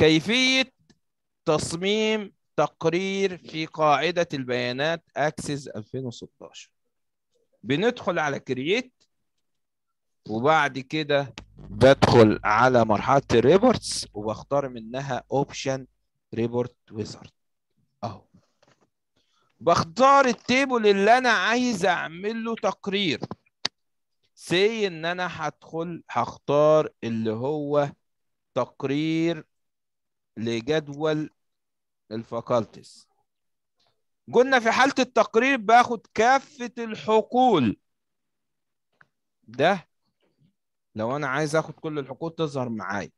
كيفية تصميم تقرير في قاعدة البيانات أكسس 2016 بندخل على كرييت وبعد كده بدخل على مرحلة الريبورتس وبختار منها اوبشن ريبورت ويزارد اهو بختار التيبل اللي انا عايز اعمل له تقرير سي ان انا هدخل هختار اللي هو تقرير لجدول الفاكالتيز قلنا في حالة التقرير باخد كافة الحقول ده لو أنا عايز أخد كل الحقول تظهر معايا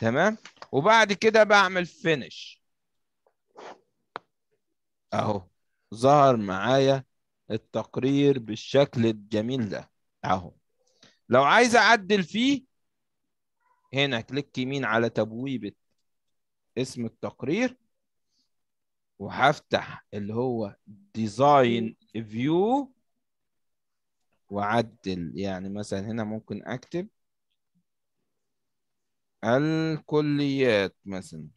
تمام وبعد كده بعمل فينش أهو ظهر معايا التقرير بالشكل الجميل ده أهو لو عايز أعدل فيه هنا كليك يمين على تبويبة اسم التقرير وهفتح اللي هو ديزاين فيو وعدل يعني مثلا هنا ممكن اكتب الكليات مثلا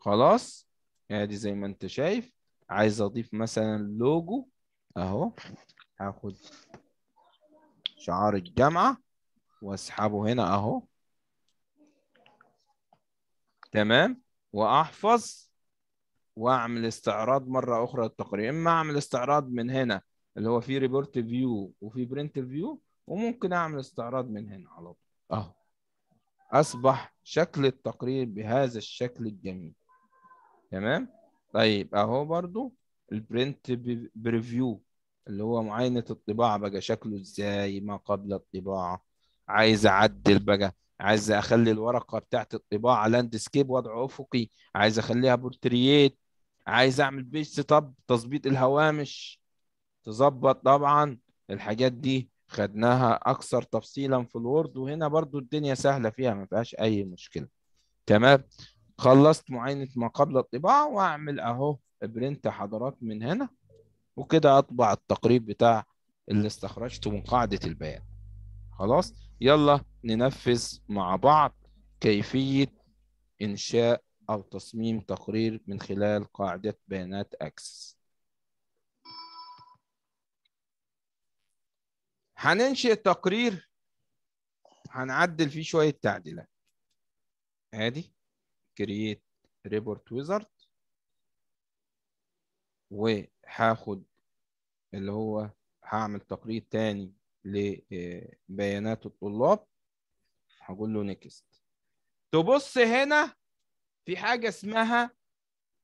خلاص ادي يعني زي ما انت شايف عايز اضيف مثلا لوجو اهو هاخد شعار الجامعة واسحبه هنا اهو تمام واحفظ واعمل استعراض مره اخرى للتقرير اما اعمل استعراض من هنا اللي هو في ريبورت فيو وفي برنت فيو وممكن اعمل استعراض من هنا على طول اهو اصبح شكل التقرير بهذا الشكل الجميل تمام طيب اهو برضو البرنت بريفيو اللي هو معاينه الطباعه بقى شكله ازاي ما قبل الطباعه عايز اعدل بقى عايز اخلي الورقه بتاعت الطباعه لاندسكيب وضع افقي عايز اخليها بورتريت عايز اعمل بيج سيت اب تظبيط الهوامش تظبط طبعا الحاجات دي خدناها اكثر تفصيلا في الوورد وهنا برضو الدنيا سهله فيها ما فيهاش اي مشكله تمام خلصت معاينه ما قبل الطباعه واعمل اهو برنت حضرات من هنا وكده اطبع التقريب بتاع اللي استخرجته من قاعده البيان خلاص يلا ننفذ مع بعض كيفية إنشاء أو تصميم تقرير من خلال قاعدة بيانات أكسس هننشئ التقرير هنعدل فيه شوية تعديلات عادي create report wizard وهاخد اللي هو هعمل تقرير تاني لبيانات الطلاب هقول له نيكست تبص هنا في حاجه اسمها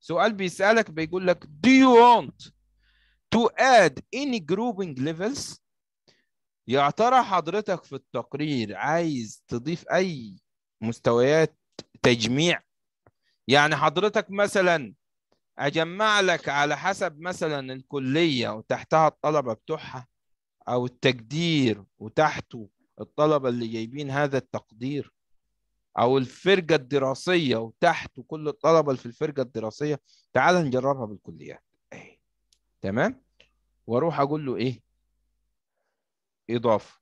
سؤال بيسالك بيقول لك do you want to add any grouping levels يا ترى حضرتك في التقرير عايز تضيف اي مستويات تجميع يعني حضرتك مثلا اجمع لك على حسب مثلا الكليه وتحتها الطلبه بتوعها او التقدير وتحته الطلبه اللي جايبين هذا التقدير او الفرقه الدراسيه وتحته كل الطلبه في الفرقه الدراسيه تعال نجربها بالكليات اهي تمام واروح اقول له ايه اضافه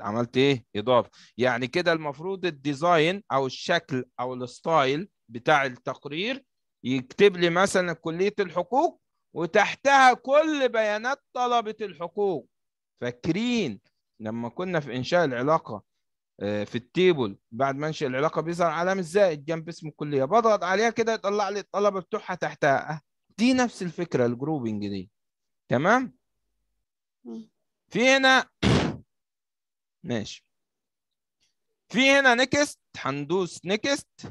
عملت ايه اضافه يعني كده المفروض الديزاين او الشكل او الستايل بتاع التقرير يكتب لي مثلا كليه الحقوق وتحتها كل بيانات طلبة الحقوق فاكرين لما كنا في إنشاء العلاقة آه، في التيبل بعد ما انشئ العلاقه بيظهر علامه زائد جنب اسم الكليه بضغط عليها كده يطلع لي الطلبه بتوعها تحتها آه، دي نفس الفكره الجروبنج دي تمام في هنا ماشي في هنا نكست هندوس نكست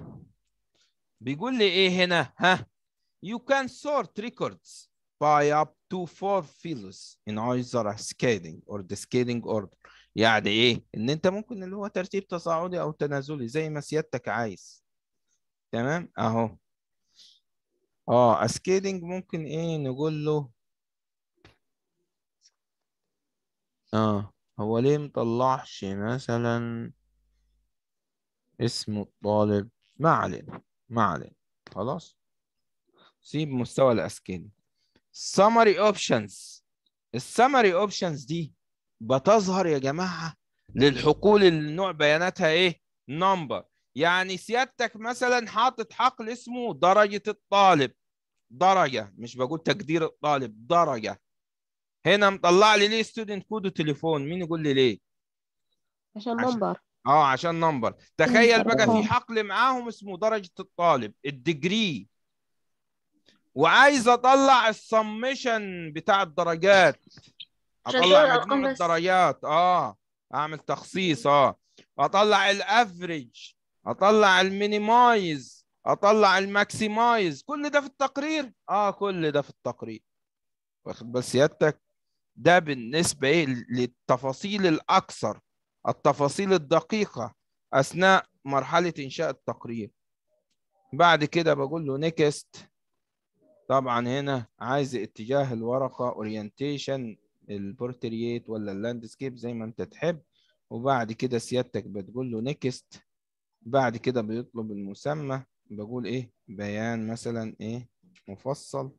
بيقول لي ايه هنا ها you can sort records by up to four fields in either scaling or the scaling order يعني ايه ان انت ممكن اللي هو ترتيب تصاعدي او تنازلي زي ما سيادتك عايز تمام اهو اه اسكيلينج ممكن ايه نقول له اه هو ليه مطلعش مثلا اسم الطالب ما علينا ما علينا خلاص سيب مستوى الاسكيل summary options السمري اوبشنز دي بتظهر يا جماعه للحقول اللي نوع بياناتها ايه نمبر يعني سيادتك مثلا حاطط حقل اسمه درجه الطالب درجه مش بقول تقدير الطالب درجه هنا مطلع لي ليه ستودنت كود وتليفون مين يقول لي ليه عشان نمبر اه عشان نمبر تخيل بقى في حقل معاهم اسمه درجه الطالب الديجري وعايز اطلع السمشن بتاع الدرجات اطلع مجموع الدرجات اه اعمل تخصيص اه اطلع الافريج اطلع المينيمايز اطلع الماكسيمايز كل ده في التقرير اه كل ده في التقرير واخد بس سيادتك ده بالنسبه ايه للتفاصيل الاكثر التفاصيل الدقيقه اثناء مرحله انشاء التقرير بعد كده بقول له نيكست طبعا هنا عايز اتجاه الورقه اورينتيشن البورتريت ولا اللاندسكيب زي ما انت تحب وبعد كده سيادتك بتقول له نيكست بعد كده بيطلب المسمى بقول ايه بيان مثلا ايه مفصل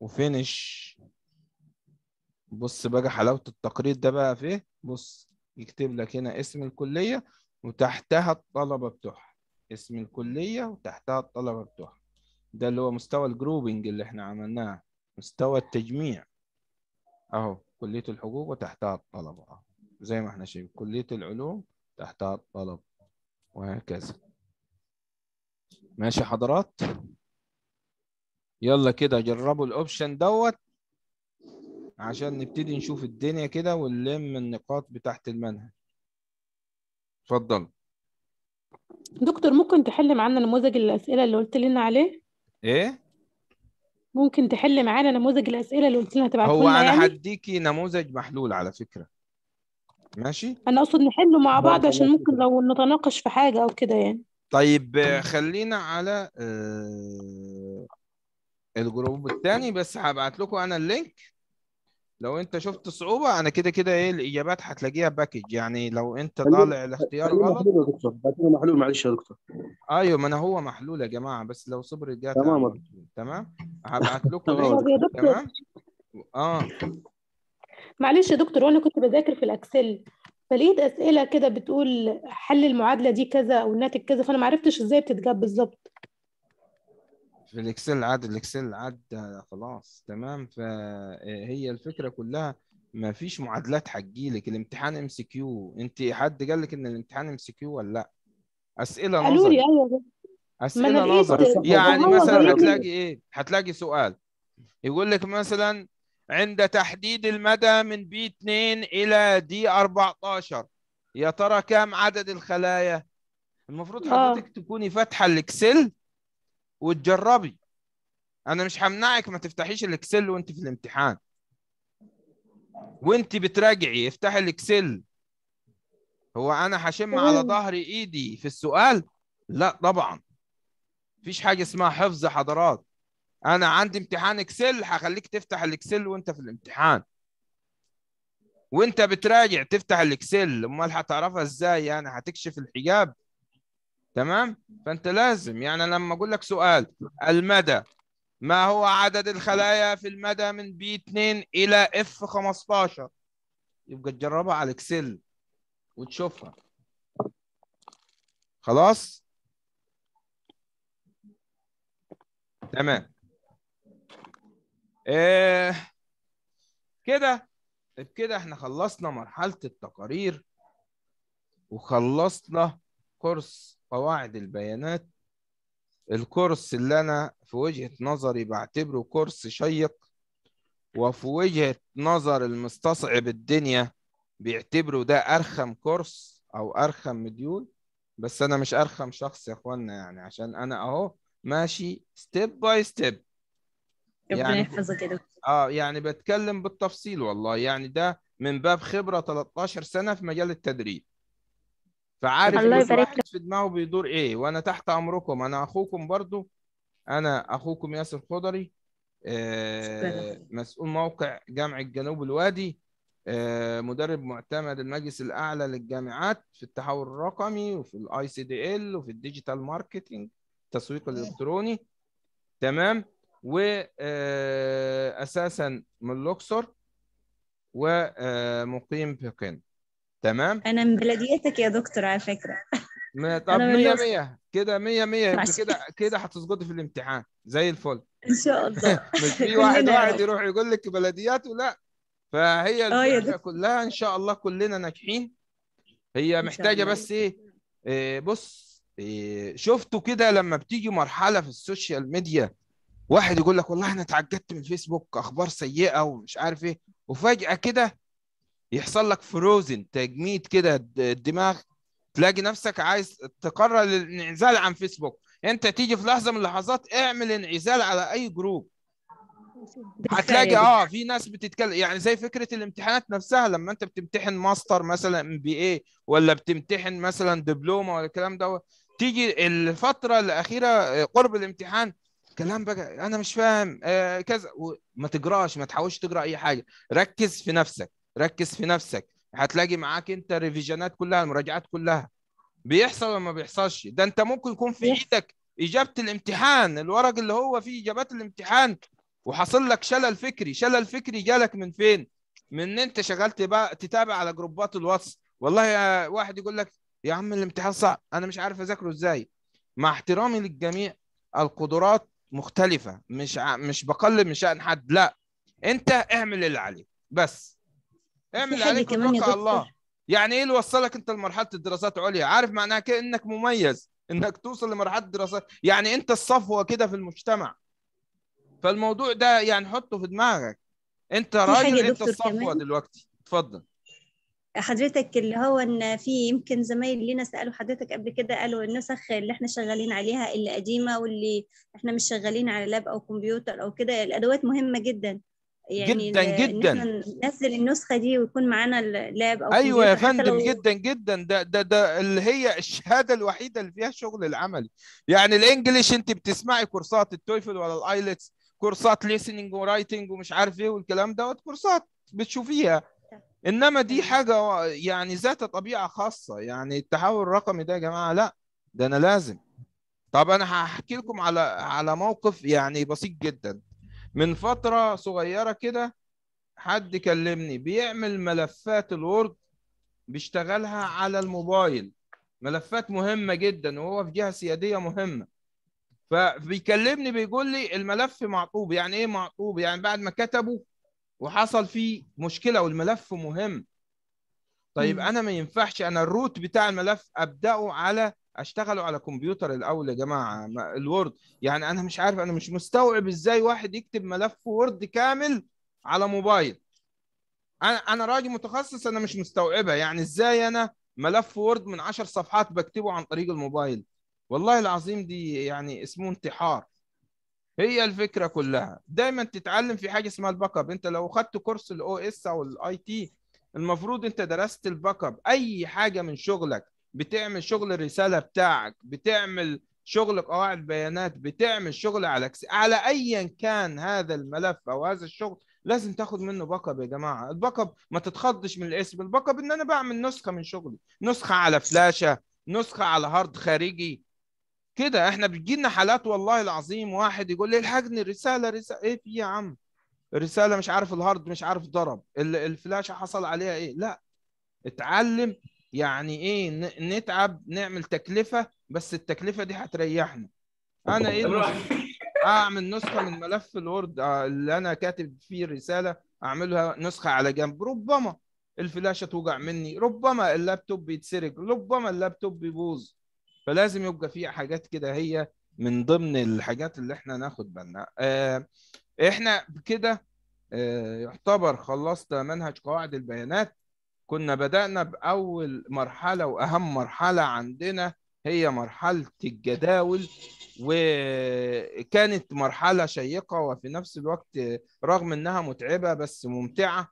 وفينش بص بقى حلاوه التقرير ده بقى في ايه بص يكتب لك هنا اسم الكليه وتحتها الطلبه بتوعها اسم الكليه وتحتها الطلبه بتوعها ده اللي هو مستوى الجروبنج اللي احنا عملناه مستوى التجميع اهو كلية الحقوق وتحتها الطلبة أهو. زي ما احنا شايفين كلية العلوم تحتها الطلب وهكذا ماشي حضرات يلا كده جربوا الاوبشن دوت عشان نبتدي نشوف الدنيا كده ونلم النقاط بتاعت المنهج اتفضل دكتور ممكن تحل معانا نموذج الاسئله اللي قلت لنا عليه ايه ممكن تحل معانا نموذج الاسئله اللي قلت لنا تبعتوا هو انا يعني؟ هديكي نموذج محلول على فكره ماشي انا اقصد نحله مع بعض عشان ممكن لو نتناقش في حاجه او كده يعني طيب خلينا على آه، الجروب الثاني بس هبعت لكم انا اللينك لو انت شفت صعوبه انا كده كده ايه الاجابات هتلاقيها باكج يعني لو انت طالع الاختيار غلط محلول يا دكتور محلول معلش يا دكتور ايوه ما انا هو محلول يا جماعه بس لو صبر جت تمام تمام هبعت لكم تمام اه معلش يا دكتور وانا كنت بذاكر في الاكسل فلقيت اسئله كده بتقول حل المعادله دي كذا او الناتج كذا فانا ما عرفتش ازاي بتتجاب بالظبط في الاكسل عاد الاكسل عاد خلاص تمام فهي الفكره كلها ما فيش معادلات لك الامتحان ام سي كيو انت حد قال لك ان الامتحان ام سي كيو ولا لا اسئله نظري قالوا لي ايوه اسئله نظري يعني مثلا هتلاقي ايه هتلاقي سؤال يقول لك مثلا عند تحديد المدى من بي 2 الى دي 14 يا ترى كم عدد الخلايا المفروض آه. حضرتك تكوني فاتحه الاكسل وتجربي انا مش همنعك ما تفتحيش الاكسل وانت في الامتحان وانت بتراجعي افتحي الاكسل هو انا هشم على ظهري ايدي في السؤال لا طبعا مفيش حاجه اسمها حفظ حضرات انا عندي امتحان اكسل هخليك تفتح الاكسل وانت في الامتحان وانت بتراجع تفتح الاكسل امال هتعرفها ازاي يعني هتكشف الحجاب تمام فانت لازم يعني لما اقول لك سؤال المدى ما هو عدد الخلايا في المدى من بي 2 الى اف 15 يبقى تجربها على الاكسل وتشوفها خلاص تمام إيه كده بكده احنا خلصنا مرحله التقارير وخلصنا كورس قواعد البيانات الكورس اللي أنا في وجهة نظري بعتبره كورس شيق وفي وجهة نظر المستصعب الدنيا بيعتبره ده أرخم كورس أو أرخم مديول بس أنا مش أرخم شخص يا إخوانا يعني عشان أنا أهو ماشي ستيب باي ستيب ربنا يعني يحفظك يا اه يعني بتكلم بالتفصيل والله يعني ده من باب خبره 13 سنه في مجال التدريب فعارف الله يبارك في دماغه بيدور ايه وانا تحت امركم انا اخوكم برضو انا اخوكم ياسر خضري آه، مسؤول موقع جامعه جنوب الوادي آه، مدرب معتمد المجلس الاعلى للجامعات في التحول الرقمي وفي الاي سي دي ال وفي الديجيتال ماركتنج التسويق الالكتروني تمام واساسا آه، من الاقصر ومقيم في قنا تمام انا من بلديتك يا دكتور على فكره ما طب 100 100 كده 100 100 كده كده هتسقطي في الامتحان زي الفل ان شاء الله مش في واحد واحد يعني. يروح يقول لك بلديات ولا فهي آه، الفكره كلها ان شاء الله كلنا ناجحين هي محتاجه بس ايه, إيه بص إيه شفتوا كده لما بتيجي مرحله في السوشيال ميديا واحد يقول لك والله انا اتعجبت من الفيسبوك اخبار سيئه ومش عارف ايه وفجاه كده يحصل لك فروزن تجميد كده الدماغ تلاقي نفسك عايز تقرر الانعزال عن فيسبوك انت تيجي في لحظه من اللحظات اعمل انعزال على اي جروب هتلاقي اه في ناس بتتكلم يعني زي فكره الامتحانات نفسها لما انت بتمتحن ماستر مثلا ام بي اي ولا بتمتحن مثلا دبلومه ولا الكلام دوت تيجي الفتره الاخيره آه، قرب الامتحان كلام بقى انا مش فاهم آه كذا ما تقراش ما تحاولش تقرا اي حاجه ركز في نفسك ركز في نفسك هتلاقي معاك انت ريفيجنات كلها المراجعات كلها بيحصل ولا ما بيحصلش ده انت ممكن يكون في ايدك اجابه الامتحان الورق اللي هو فيه اجابات الامتحان وحصل لك شلل فكري شلل فكري جالك من فين من ان انت شغلت بقى تتابع على جروبات الواتس والله واحد يقول لك يا عم الامتحان صعب انا مش عارف اذاكره ازاي مع احترامي للجميع القدرات مختلفه مش ع... مش بقلل من شان حد لا انت اعمل اللي عليك بس اعمل عليك وتوكل الله يعني ايه اللي وصلك انت لمرحله الدراسات عليا عارف معناها كده انك مميز انك توصل لمرحله الدراسات يعني انت الصفوه كده في المجتمع فالموضوع ده يعني حطه في دماغك انت راجل انت الصفوه كمان. دلوقتي اتفضل حضرتك اللي هو ان في يمكن زمايل لينا سالوا حضرتك قبل كده قالوا النسخ اللي احنا شغالين عليها اللي قديمه واللي احنا مش شغالين على لاب او كمبيوتر او كده الادوات مهمه جدا يعني جدا جدا ننزل النسخه دي ويكون معانا اللاب او ايوه يا فندم لو... جدا جدا ده ده ده اللي هي الشهاده الوحيده اللي فيها الشغل العملي يعني الانجليش انت بتسمعي كورسات التويفل ولا الايلتس كورسات ليسننج ورايتنج ومش عارف ايه والكلام دوت كورسات بتشوفيها انما دي أيوة. حاجه يعني ذات طبيعه خاصه يعني التحول الرقمي ده يا جماعه لا ده انا لازم طب انا هحكي لكم على على موقف يعني بسيط جدا من فترة صغيرة كده حد كلمني بيعمل ملفات الوورد بيشتغلها على الموبايل ملفات مهمة جدا وهو في جهة سيادية مهمة فبيكلمني بيقول لي الملف معطوب يعني ايه معطوب يعني بعد ما كتبه وحصل فيه مشكلة والملف مهم طيب م. انا ما ينفعش انا الروت بتاع الملف ابداه على اشتغلوا على كمبيوتر الاول يا جماعه الوورد يعني انا مش عارف انا مش مستوعب ازاي واحد يكتب ملف وورد كامل على موبايل انا انا راجل متخصص انا مش مستوعبها يعني ازاي انا ملف وورد من 10 صفحات بكتبه عن طريق الموبايل والله العظيم دي يعني اسمه انتحار هي الفكره كلها دايما تتعلم في حاجه اسمها الباك اب انت لو خدت كورس الاو اس او الاي تي المفروض انت درست الباك اب اي حاجه من شغلك بتعمل شغل الرساله بتاعك بتعمل شغل قواعد بيانات بتعمل شغل على كس... على ايا كان هذا الملف او هذا الشغل لازم تاخد منه باك يا جماعه الباك ما تتخضش من الاسم الباك ان انا بعمل نسخه من شغلي نسخه على فلاشه نسخه على هارد خارجي كده احنا بتجي لنا حالات والله العظيم واحد يقول لي الحقني الرساله رساله ايه في يا عم الرساله مش عارف الهارد مش عارف ضرب الفلاشه حصل عليها ايه لا اتعلم يعني ايه نتعب نعمل تكلفه بس التكلفه دي هتريحنا انا ايه اعمل نسخه من ملف الورد آه، اللي انا كاتب فيه الرساله اعملها نسخه على جنب ربما الفلاشه توجع مني ربما اللابتوب يتسرق ربما اللابتوب يبوظ فلازم يبقى في حاجات كده هي من ضمن الحاجات اللي احنا ناخد بالنا اه احنا بكده آه، يعتبر خلصت منهج قواعد البيانات كنا بدأنا بأول مرحلة وأهم مرحلة عندنا هي مرحلة الجداول وكانت مرحلة شيقة وفي نفس الوقت رغم إنها متعبة بس ممتعة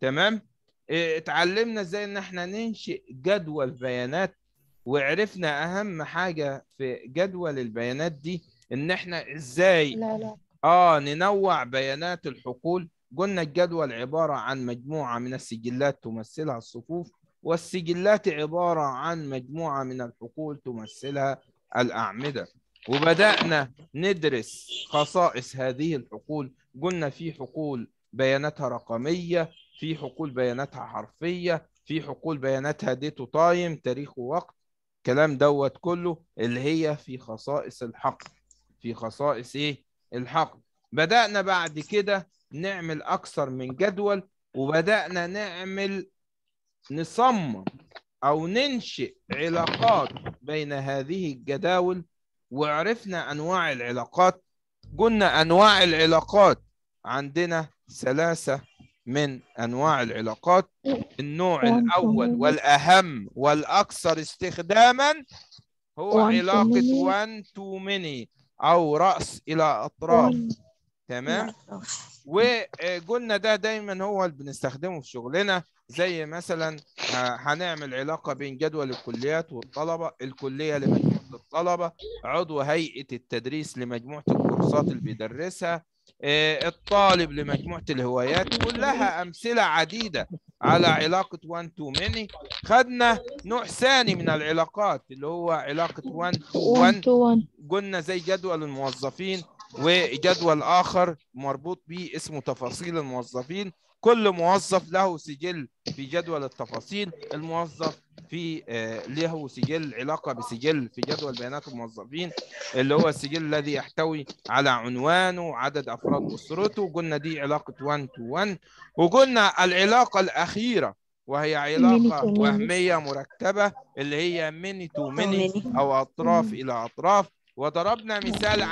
تمام إيه، اتعلمنا ازاي ان احنا ننشئ جدول بيانات وعرفنا اهم حاجة في جدول البيانات دي ان احنا ازاي لا لا. اه ننوع بيانات الحقول قلنا الجدول عبارة عن مجموعة من السجلات تمثلها الصفوف والسجلات عبارة عن مجموعة من الحقول تمثلها الأعمدة وبدأنا ندرس خصائص هذه الحقول قلنا في حقول بياناتها رقمية في حقول بياناتها حرفية في حقول بياناتها ديت تايم تاريخ ووقت الكلام دوت كله اللي هي في خصائص الحقل في خصائص ايه الحقل بدأنا بعد كده نعمل اكثر من جدول وبدانا نعمل نصمم او ننشئ علاقات بين هذه الجداول وعرفنا انواع العلاقات قلنا انواع العلاقات عندنا ثلاثه من انواع العلاقات النوع الاول والاهم والاكثر استخداما هو علاقه one to many او راس الى اطراف تمام نعم. وقلنا ده دايما هو اللي بنستخدمه في شغلنا زي مثلا هنعمل علاقه بين جدول الكليات والطلبه الكليه لمجموعه الطلبه عضو هيئه التدريس لمجموعه الكورسات اللي بيدرسها آه، الطالب لمجموعه الهوايات كلها امثله عديده على علاقه 1 تو ميني خدنا نوع ثاني من العلاقات اللي هو علاقه 1 تو 1 قلنا زي جدول الموظفين وجدول آخر مربوط به اسمه تفاصيل الموظفين كل موظف له سجل في جدول التفاصيل الموظف في آه، له سجل علاقه بسجل في جدول بيانات الموظفين اللي هو السجل الذي يحتوي على عنوانه عدد افراد اسرته قلنا دي علاقه 1 تو 1 وقلنا العلاقه الاخيره وهي علاقه وهميه مركبه اللي هي ميني تو ميني او اطراف الى اطراف وضربنا مثال